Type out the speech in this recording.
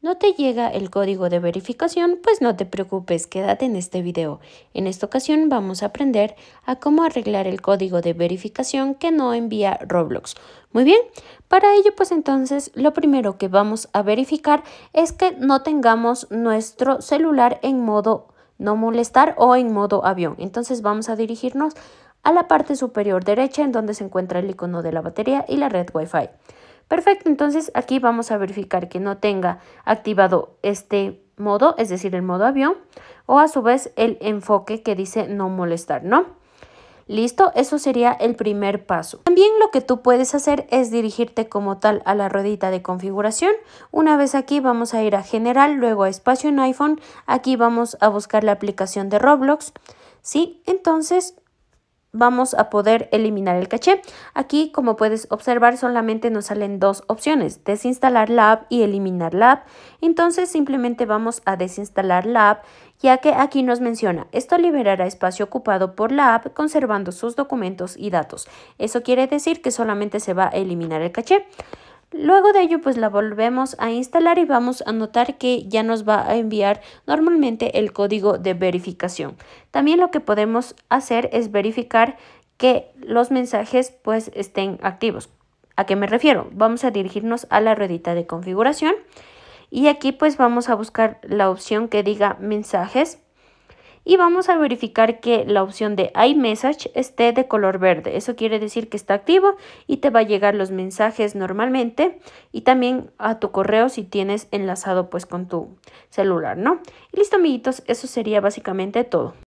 no te llega el código de verificación, pues no te preocupes, quédate en este video. En esta ocasión vamos a aprender a cómo arreglar el código de verificación que no envía Roblox. Muy bien, para ello pues entonces lo primero que vamos a verificar es que no tengamos nuestro celular en modo no molestar o en modo avión. Entonces vamos a dirigirnos a la parte superior derecha en donde se encuentra el icono de la batería y la red Wi-Fi. Perfecto, entonces aquí vamos a verificar que no tenga activado este modo, es decir, el modo avión, o a su vez el enfoque que dice no molestar, ¿no? Listo, eso sería el primer paso. También lo que tú puedes hacer es dirigirte como tal a la ruedita de configuración. Una vez aquí vamos a ir a general, luego a espacio en iPhone. Aquí vamos a buscar la aplicación de Roblox. Sí, entonces vamos a poder eliminar el caché. Aquí, como puedes observar, solamente nos salen dos opciones, desinstalar la app y eliminar la app. Entonces, simplemente vamos a desinstalar la app, ya que aquí nos menciona, esto liberará espacio ocupado por la app conservando sus documentos y datos. Eso quiere decir que solamente se va a eliminar el caché. Luego de ello, pues la volvemos a instalar y vamos a notar que ya nos va a enviar normalmente el código de verificación. También lo que podemos hacer es verificar que los mensajes pues estén activos. ¿A qué me refiero? Vamos a dirigirnos a la ruedita de configuración y aquí pues vamos a buscar la opción que diga mensajes y vamos a verificar que la opción de iMessage esté de color verde. Eso quiere decir que está activo y te va a llegar los mensajes normalmente y también a tu correo si tienes enlazado pues con tu celular, ¿no? listo amiguitos, eso sería básicamente todo.